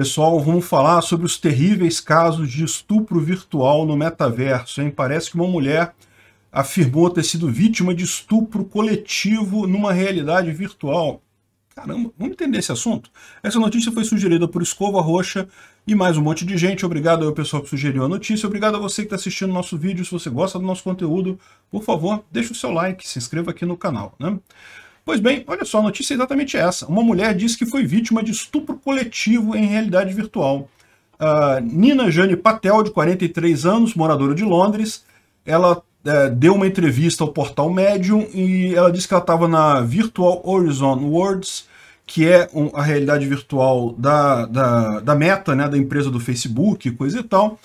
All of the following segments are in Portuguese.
Pessoal, vamos falar sobre os terríveis casos de estupro virtual no metaverso. Hein? Parece que uma mulher afirmou ter sido vítima de estupro coletivo numa realidade virtual. Caramba, vamos entender esse assunto? Essa notícia foi sugerida por Escova Roxa e mais um monte de gente. Obrigado ao pessoal que sugeriu a notícia. Obrigado a você que está assistindo nosso vídeo. Se você gosta do nosso conteúdo, por favor, deixe o seu like, se inscreva aqui no canal. Né? Pois bem, olha só, a notícia é exatamente essa. Uma mulher disse que foi vítima de estupro coletivo em realidade virtual. Uh, Nina Jane Patel, de 43 anos, moradora de Londres, ela uh, deu uma entrevista ao portal Medium e ela disse que ela estava na Virtual Horizon Worlds, que é um, a realidade virtual da, da, da meta, né, da empresa do Facebook, coisa e tal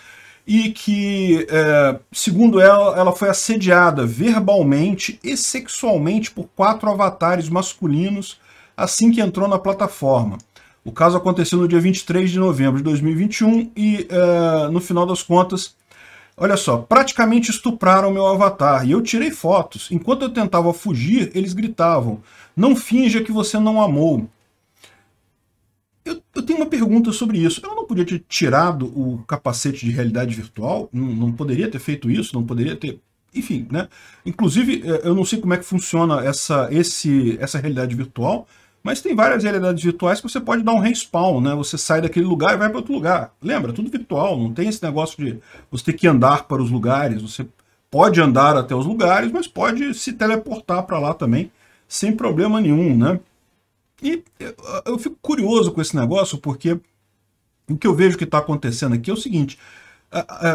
e que, é, segundo ela, ela foi assediada verbalmente e sexualmente por quatro avatares masculinos assim que entrou na plataforma. O caso aconteceu no dia 23 de novembro de 2021 e, é, no final das contas, olha só, praticamente estupraram meu avatar e eu tirei fotos. Enquanto eu tentava fugir, eles gritavam: Não finja que você não amou tenho uma pergunta sobre isso. Ela não podia ter tirado o capacete de realidade virtual? Não, não poderia ter feito isso? Não poderia ter enfim, né? Inclusive, é, eu não sei como é que funciona essa, esse, essa realidade virtual, mas tem várias realidades virtuais que você pode dar um respawn, né? Você sai daquele lugar e vai para outro lugar. Lembra, tudo virtual, não tem esse negócio de você ter que andar para os lugares, você pode andar até os lugares, mas pode se teleportar para lá também, sem problema nenhum, né? E eu fico curioso com esse negócio, porque o que eu vejo que está acontecendo aqui é o seguinte: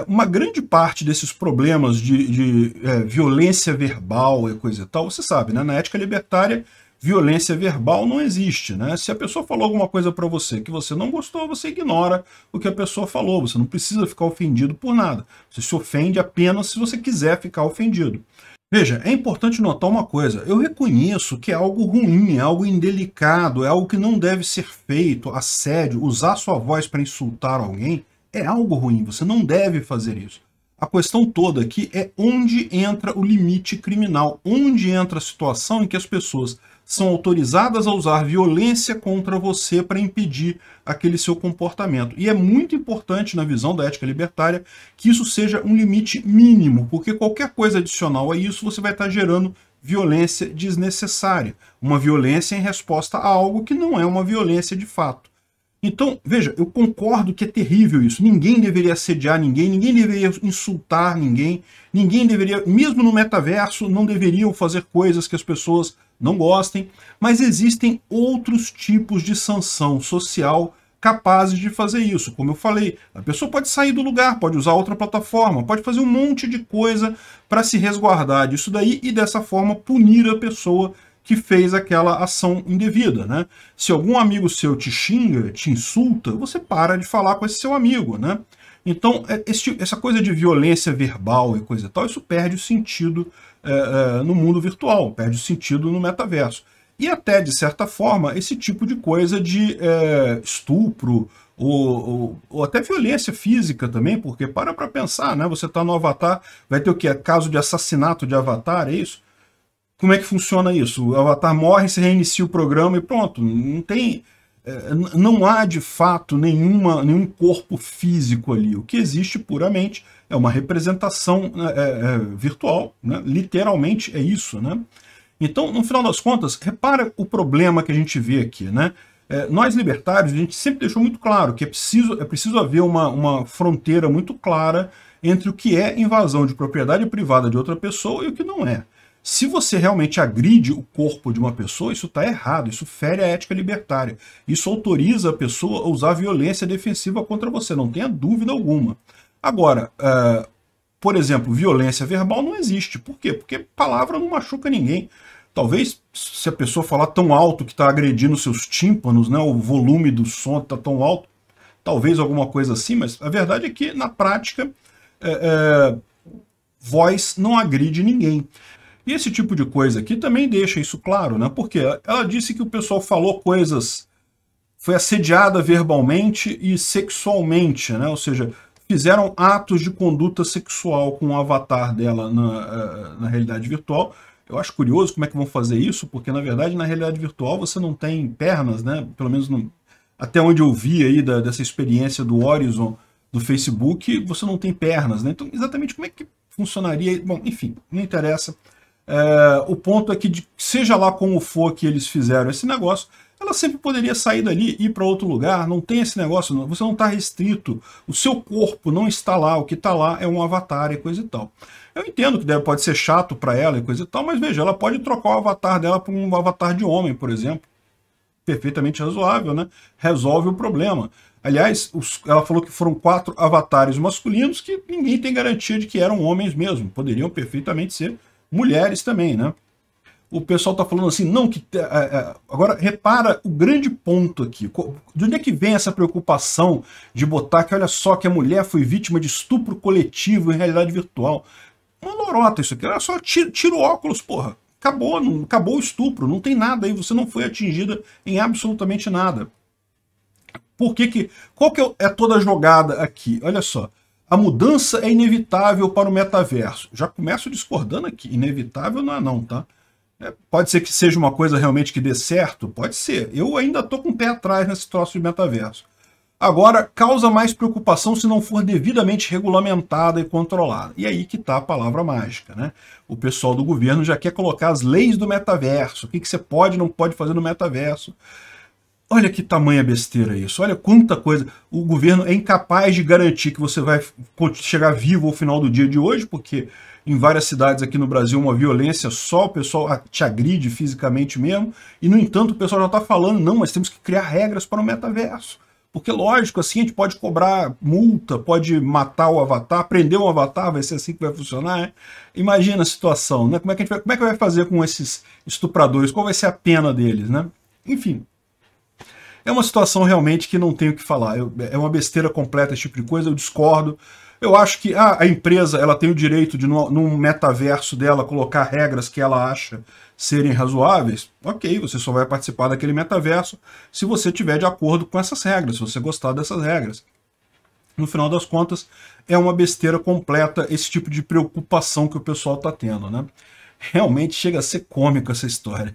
uma grande parte desses problemas de, de é, violência verbal e coisa e tal, você sabe, né? na ética libertária, violência verbal não existe. Né? Se a pessoa falou alguma coisa para você que você não gostou, você ignora o que a pessoa falou. Você não precisa ficar ofendido por nada. Você se ofende apenas se você quiser ficar ofendido. Veja, é importante notar uma coisa. Eu reconheço que é algo ruim, é algo indelicado, é algo que não deve ser feito, assédio, usar sua voz para insultar alguém é algo ruim, você não deve fazer isso. A questão toda aqui é onde entra o limite criminal, onde entra a situação em que as pessoas são autorizadas a usar violência contra você para impedir aquele seu comportamento. E é muito importante, na visão da ética libertária, que isso seja um limite mínimo, porque qualquer coisa adicional a isso você vai estar tá gerando violência desnecessária, uma violência em resposta a algo que não é uma violência de fato. Então, veja, eu concordo que é terrível isso. Ninguém deveria assediar ninguém, ninguém deveria insultar ninguém, ninguém deveria, mesmo no metaverso, não deveriam fazer coisas que as pessoas não gostem, mas existem outros tipos de sanção social capazes de fazer isso. Como eu falei, a pessoa pode sair do lugar, pode usar outra plataforma, pode fazer um monte de coisa para se resguardar disso daí e dessa forma punir a pessoa que fez aquela ação indevida, né? Se algum amigo seu te xinga, te insulta, você para de falar com esse seu amigo, né? Então, é, esse, essa coisa de violência verbal e coisa e tal, isso perde o sentido é, é, no mundo virtual, perde o sentido no metaverso. E até, de certa forma, esse tipo de coisa de é, estupro ou, ou, ou, até violência física também, porque para para pensar, né? Você está no avatar, vai ter o quê? Caso de assassinato de avatar, é isso? Como é que funciona isso? O avatar morre, se reinicia o programa e pronto. Não tem é, não há de fato nenhuma, nenhum corpo físico ali. O que existe puramente é uma representação né, é, é, virtual, né? literalmente é isso. Né? Então, no final das contas, repara o problema que a gente vê aqui. Né? É, nós libertários, a gente sempre deixou muito claro que é preciso, é preciso haver uma, uma fronteira muito clara entre o que é invasão de propriedade privada de outra pessoa e o que não é. Se você realmente agride o corpo de uma pessoa, isso está errado, isso fere a ética libertária. Isso autoriza a pessoa a usar violência defensiva contra você, não tenha dúvida alguma. Agora, uh, por exemplo, violência verbal não existe. Por quê? Porque palavra não machuca ninguém. Talvez se a pessoa falar tão alto que está agredindo seus tímpanos, né, o volume do som está tão alto, talvez alguma coisa assim, mas a verdade é que, na prática, eh, eh, voz não agride ninguém. E esse tipo de coisa aqui também deixa isso claro, né? Porque ela disse que o pessoal falou coisas, foi assediada verbalmente e sexualmente, né? Ou seja, fizeram atos de conduta sexual com o avatar dela na, eh, na realidade virtual. Eu acho curioso como é que vão fazer isso, porque na verdade na realidade virtual você não tem pernas, né? Pelo menos até onde eu vi aí da, dessa experiência do Horizon do Facebook, você não tem pernas, né? Então exatamente como é que funcionaria? Bom, enfim, não interessa. É, o ponto é que, de, seja lá como for que eles fizeram esse negócio, ela sempre poderia sair dali, ir para outro lugar, não tem esse negócio, não, você não está restrito, o seu corpo não está lá, o que está lá é um avatar e coisa e tal. Eu entendo que deve, pode ser chato para ela e coisa e tal, mas veja, ela pode trocar o avatar dela por um avatar de homem, por exemplo. Perfeitamente razoável, né? Resolve o problema. Aliás, os, ela falou que foram quatro avatares masculinos que ninguém tem garantia de que eram homens mesmo. Poderiam perfeitamente ser mulheres também, né? O pessoal está falando assim, não, que. É, é, agora, repara o grande ponto aqui. De onde é que vem essa preocupação de botar que, olha só, que a mulher foi vítima de estupro coletivo em realidade virtual? Uma lorota isso aqui. Olha só, tira, tira o óculos, porra. Acabou, não, acabou o estupro, não tem nada aí, você não foi atingida em absolutamente nada. Por que que... Qual que é, é toda a jogada aqui? Olha só. A mudança é inevitável para o metaverso. Já começo discordando aqui. Inevitável não é não, tá? É, pode ser que seja uma coisa realmente que dê certo? Pode ser. Eu ainda estou com o pé atrás nesse troço de metaverso. Agora, causa mais preocupação se não for devidamente regulamentada e controlada. E aí que está a palavra mágica, né? O pessoal do governo já quer colocar as leis do metaverso. O que, que você pode e não pode fazer no metaverso Olha que tamanha besteira isso, olha quanta coisa. O governo é incapaz de garantir que você vai chegar vivo ao final do dia de hoje, porque em várias cidades aqui no Brasil uma violência só, o pessoal te agride fisicamente mesmo, e no entanto o pessoal já está falando, não, mas temos que criar regras para o metaverso. Porque lógico, assim a gente pode cobrar multa, pode matar o avatar, prender o avatar, vai ser assim que vai funcionar. Né? Imagina a situação, né? Como é, que a gente vai, como é que vai fazer com esses estupradores? Qual vai ser a pena deles, né? Enfim, é uma situação realmente que não tenho o que falar. Eu, é uma besteira completa esse tipo de coisa, eu discordo. Eu acho que ah, a empresa ela tem o direito de, num, num metaverso dela, colocar regras que ela acha serem razoáveis. Ok, você só vai participar daquele metaverso se você tiver de acordo com essas regras, se você gostar dessas regras. No final das contas, é uma besteira completa esse tipo de preocupação que o pessoal está tendo. Né? Realmente chega a ser cômico essa história.